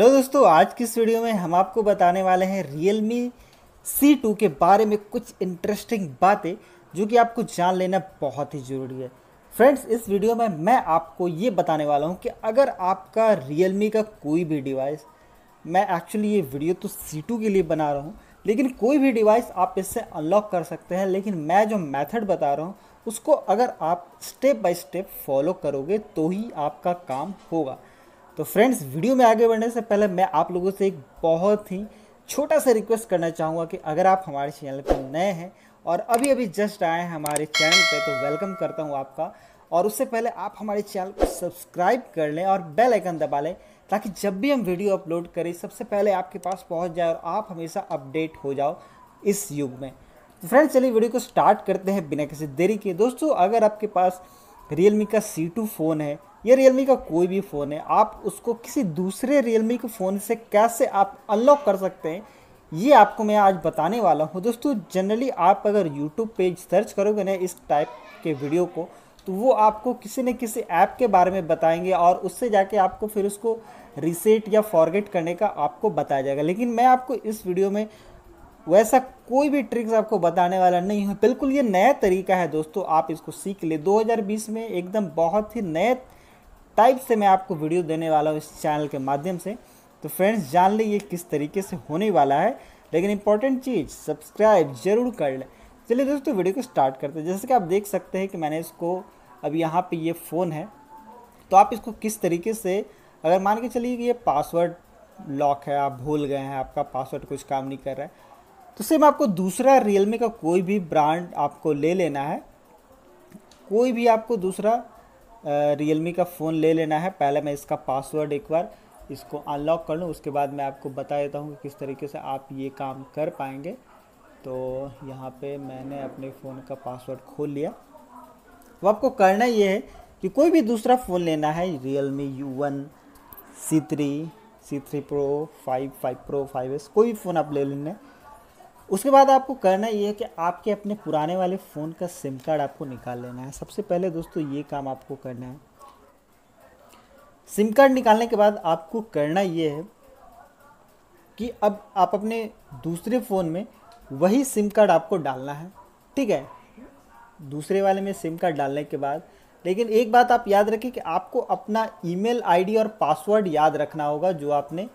लो दोस्तों आज की इस वीडियो में हम आपको बताने वाले हैं रियल मी सी टू के बारे में कुछ इंटरेस्टिंग बातें जो कि आपको जान लेना बहुत ही ज़रूरी है फ्रेंड्स इस वीडियो में मैं आपको ये बताने वाला हूँ कि अगर आपका रियल मी का कोई भी डिवाइस मैं एक्चुअली ये वीडियो तो सी टू के लिए बना रहा हूँ लेकिन कोई भी डिवाइस आप इससे अनलॉक कर सकते हैं लेकिन मैं जो मेथड बता रहा हूँ उसको अगर आप स्टेप बाय स्टेप फॉलो करोगे तो ही आपका काम होगा तो फ्रेंड्स वीडियो में आगे बढ़ने से पहले मैं आप लोगों से एक बहुत ही छोटा सा रिक्वेस्ट करना चाहूँगा कि अगर आप हमारे चैनल पर नए हैं और अभी अभी जस्ट आए हैं हमारे चैनल पे तो वेलकम करता हूँ आपका और उससे पहले आप हमारे चैनल को सब्सक्राइब कर लें और बेल आइकन दबा लें ताकि जब भी हम वीडियो अपलोड करें सबसे पहले आपके पास पहुंच जाए और आप हमेशा अपडेट हो जाओ इस युग में तो फ्रेंड्स चलिए वीडियो को स्टार्ट करते हैं बिना किसी देरी के दोस्तों अगर आपके पास रियल मी का सी टू फ़ोन है ये रियलमी का कोई भी फ़ोन है आप उसको किसी दूसरे रियलमी के फ़ोन से कैसे आप अनलॉक कर सकते हैं ये आपको मैं आज बताने वाला हूँ दोस्तों जनरली आप अगर यूट्यूब पेज सर्च करोगे ना इस टाइप के वीडियो को तो वो आपको किसी न किसी ऐप के बारे में बताएंगे और उससे जाके आपको फिर उसको रिसेट या फॉरगेट करने का आपको बताया जाएगा लेकिन मैं आपको इस वीडियो में वैसा कोई भी ट्रिक्स आपको बताने वाला नहीं है बिल्कुल ये नया तरीका है दोस्तों आप इसको सीख ले 2020 में एकदम बहुत ही नए टाइप से मैं आपको वीडियो देने वाला हूँ इस चैनल के माध्यम से तो फ्रेंड्स जान लें ये किस तरीके से होने वाला है लेकिन इंपॉर्टेंट चीज़ सब्सक्राइब जरूर कर लें चलिए दोस्तों वीडियो को स्टार्ट करते हैं जैसे कि आप देख सकते हैं कि मैंने इसको अब यहाँ पे ये फ़ोन है तो आप इसको किस तरीके से अगर मान के चलिए कि ये पासवर्ड लॉक है आप भूल गए हैं आपका पासवर्ड कुछ काम नहीं कर रहा है तो सेम आपको दूसरा रियलमी का कोई भी ब्रांड आपको ले लेना है कोई भी आपको दूसरा रियलमी का फ़ोन ले लेना है पहले मैं इसका पासवर्ड एक बार इसको अनलॉक कर लूँ उसके बाद मैं आपको बता देता हूँ कि किस तरीके से आप ये काम कर पाएंगे तो यहाँ पे मैंने अपने फ़ोन का पासवर्ड खोल लिया वो आपको करना ये है कि कोई भी दूसरा फ़ोन लेना है Realme U one C three C three pro five five pro five S कोई भी फ़ोन आप ले लेना उसके बाद आपको करना ये है कि आपके अपने पुराने वाले फ़ोन का सिम कार्ड आपको निकाल लेना है सबसे पहले दोस्तों ये काम आपको करना है सिम कार्ड निकालने के बाद आपको करना ये है कि अब आप अपने दूसरे फ़ोन में वही सिम कार्ड आपको डालना है ठीक है दूसरे वाले में सिम कार्ड डालने के बाद लेकिन एक बात आप याद रखें कि आपको अपना ईमेल आईडी और पासवर्ड याद रखना होगा जो आपने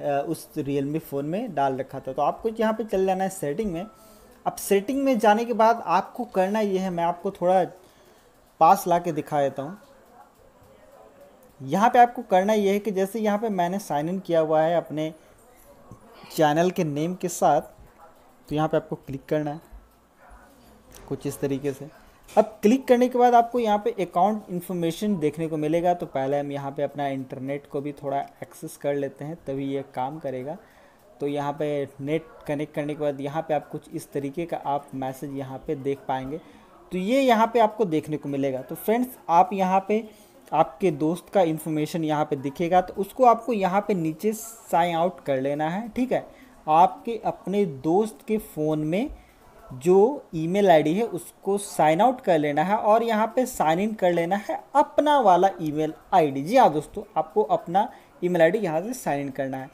उस रियलमी फ़ोन में डाल रखा था तो आपको यहाँ पे चल जाना है सेटिंग में अब सेटिंग में जाने के बाद आपको करना ये है मैं आपको थोड़ा पास ला के दिखा देता हूँ यहाँ पे आपको करना ये है कि जैसे यहाँ पे मैंने साइन इन किया हुआ है अपने चैनल के नेम के साथ तो यहाँ पे आपको क्लिक करना है कुछ इस तरीके से अब क्लिक करने के बाद आपको यहाँ पे अकाउंट इन्फॉर्मेशन देखने को मिलेगा तो पहले हम यहाँ पे अपना इंटरनेट को भी थोड़ा एक्सेस कर लेते हैं तभी ये काम करेगा तो यहाँ पे नेट कनेक्ट करने के बाद यहाँ पे आप कुछ इस तरीके का आप मैसेज यहाँ पे देख पाएंगे तो ये यहाँ पे आपको देखने को मिलेगा तो फ्रेंड्स आप यहाँ पे आपके दोस्त का इन्फॉर्मेशन यहाँ पर दिखेगा तो उसको आपको यहाँ पर नीचे साइन आउट कर लेना है ठीक है आपके अपने दोस्त के फ़ोन में जो ईमेल आईडी है उसको साइन आउट कर लेना है और यहाँ पे साइन इन कर लेना है अपना वाला ईमेल आईडी जी हाँ दोस्तों आपको अपना ईमेल आईडी यहाँ से साइन इन करना है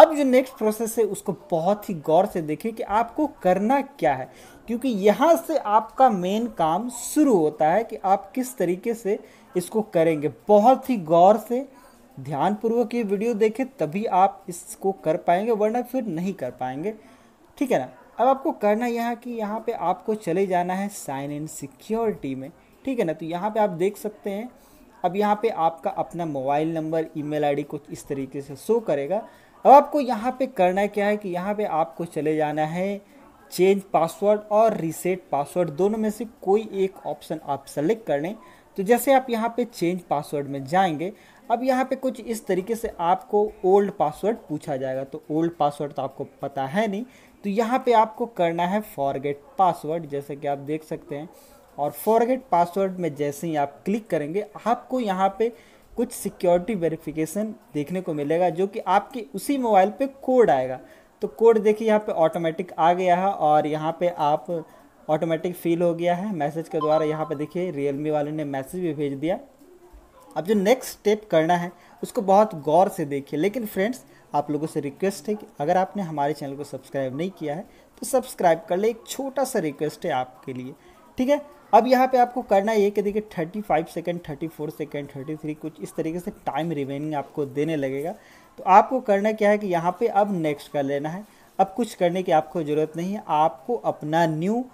अब जो नेक्स्ट प्रोसेस है उसको बहुत ही गौर से देखें कि आपको करना क्या है क्योंकि यहाँ से आपका मेन काम शुरू होता है कि आप किस तरीके से इसको करेंगे बहुत ही गौर से ध्यानपूर्वक ये वीडियो देखें तभी आप इसको कर पाएंगे वरना फिर नहीं कर पाएंगे ठीक है ना अब आपको करना यह है कि यहाँ पे आपको चले जाना है साइन इन सिक्योरिटी में ठीक है ना तो यहाँ पे आप देख सकते हैं अब यहाँ पे आपका अपना मोबाइल नंबर ईमेल आईडी कुछ इस तरीके से शो करेगा अब आपको यहाँ पे करना है क्या है कि यहाँ पे आपको चले जाना है चेंज पासवर्ड और रीसेट पासवर्ड दोनों में से कोई एक ऑप्शन आप सेलेक्ट कर लें तो जैसे आप यहाँ पे चेंज पासवर्ड में जाएंगे अब यहाँ पे कुछ इस तरीके से आपको ओल्ड पासवर्ड पूछा जाएगा तो ओल्ड पासवर्ड तो आपको पता है नहीं तो यहाँ पे आपको करना है फॉरगेट पासवर्ड जैसे कि आप देख सकते हैं और फॉरगेट पासवर्ड में जैसे ही आप क्लिक करेंगे आपको यहाँ पे कुछ सिक्योरिटी वेरिफिकेशन देखने को मिलेगा जो कि आपके उसी मोबाइल पे कोड आएगा तो कोड देखिए यहाँ पे ऑटोमेटिक आ गया है और यहाँ पे आप ऑटोमेटिक फील हो गया है मैसेज के द्वारा यहाँ पे देखिए रियलमी वाले ने मैसेज भी भेज दिया अब जो नेक्स्ट स्टेप करना है उसको बहुत गौर से देखिए लेकिन फ्रेंड्स आप लोगों से रिक्वेस्ट है कि अगर आपने हमारे चैनल को सब्सक्राइब नहीं किया है तो सब्सक्राइब कर ले एक छोटा सा रिक्वेस्ट है आपके लिए ठीक है अब यहाँ पे आपको करना ये कि देखिए 35 सेकंड 34 सेकेंड थर्टी कुछ इस तरीके से टाइम रिमेनिंग आपको देने लगेगा तो आपको करना क्या है कि यहाँ पे अब नेक्स्ट कर लेना है अब कुछ करने की आपको ज़रूरत नहीं है आपको अपना न्यू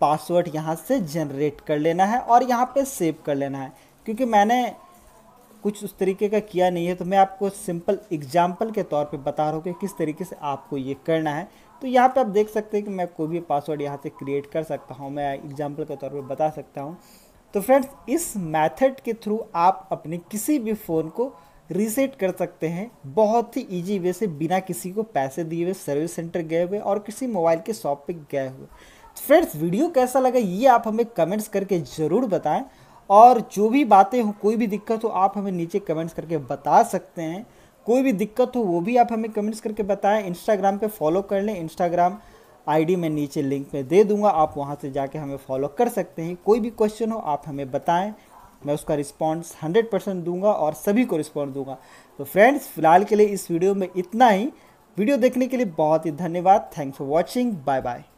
पासवर्ड यहाँ से जनरेट कर लेना है और यहाँ पे सेव कर लेना है क्योंकि मैंने कुछ उस तरीके का किया नहीं है तो मैं आपको सिंपल एग्जाम्पल के तौर पर बता रहा हूँ कि किस तरीके से आपको ये करना है तो यहाँ पर आप देख सकते हैं कि मैं कोई भी पासवर्ड यहाँ से क्रिएट कर सकता हूँ मैं एग्जाम्पल के तौर पर बता सकता हूँ तो फ्रेंड्स इस मैथड के थ्रू आप अपने किसी भी फ़ोन को रीसेट कर सकते हैं बहुत ही इजी वे से बिना किसी को पैसे दिए हुए सर्विस सेंटर गए हुए और किसी मोबाइल के शॉप पे गए हुए फ्रेंड्स वीडियो तो कैसा लगा ये आप हमें कमेंट्स करके ज़रूर बताएं और जो भी बातें हो कोई भी दिक्कत हो आप हमें नीचे कमेंट्स करके बता सकते हैं कोई भी दिक्कत हो वो भी आप हमें कमेंट्स करके बताएं इंस्टाग्राम पे फॉलो कर लें इंस्टाग्राम आईडी मैं नीचे लिंक में दे दूंगा आप वहां से जाके हमें फॉलो कर सकते हैं कोई भी क्वेश्चन हो आप हमें बताएं मैं उसका रिस्पॉन्स हंड्रेड परसेंट दूंगा और सभी को रिस्पॉन्स दूंगा तो फ्रेंड्स फिलहाल के लिए इस वीडियो में इतना ही वीडियो देखने के लिए बहुत ही धन्यवाद thanks for watching bye bye